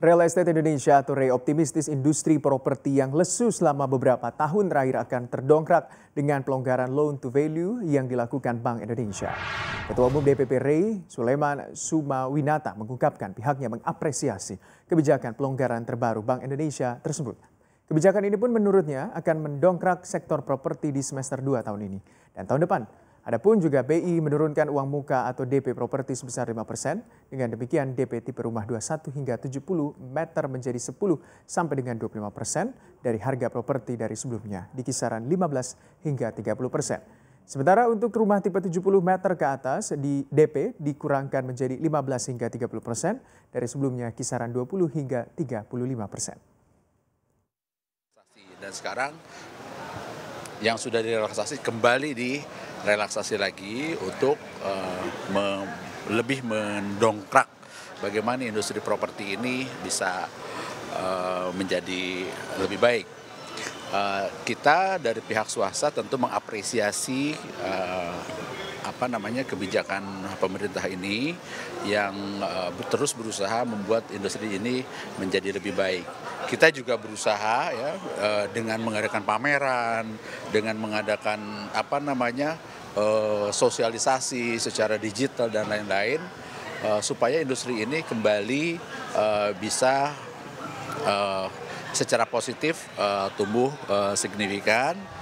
Real Estate Indonesia atau REI optimistis industri properti yang lesu selama beberapa tahun terakhir akan terdongkrak dengan pelonggaran loan to value yang dilakukan Bank Indonesia. Ketua Umum DPP REI, Suleman Sumawinata mengungkapkan pihaknya mengapresiasi kebijakan pelonggaran terbaru Bank Indonesia tersebut. Kebijakan ini pun menurutnya akan mendongkrak sektor properti di semester 2 tahun ini dan tahun depan Adapun juga BI menurunkan uang muka atau DP properti sebesar 5%. Dengan demikian DP tipe rumah 21 hingga 70 meter menjadi 10 sampai dengan 25% dari harga properti dari sebelumnya di kisaran 15 hingga 30%. Sementara untuk rumah tipe 70 meter ke atas di DP dikurangkan menjadi 15 hingga 30 persen dari sebelumnya kisaran 20 hingga 35 persen. Dan sekarang yang sudah direlaksasi kembali di relaksasi lagi untuk uh, me lebih mendongkrak bagaimana industri properti ini bisa uh, menjadi lebih baik. Uh, kita dari pihak swasta tentu mengapresiasi uh, apa namanya kebijakan pemerintah ini yang uh, terus berusaha membuat industri ini menjadi lebih baik. Kita juga berusaha ya uh, dengan mengadakan pameran, dengan mengadakan apa namanya uh, sosialisasi secara digital dan lain-lain uh, supaya industri ini kembali uh, bisa uh, secara positif uh, tumbuh uh, signifikan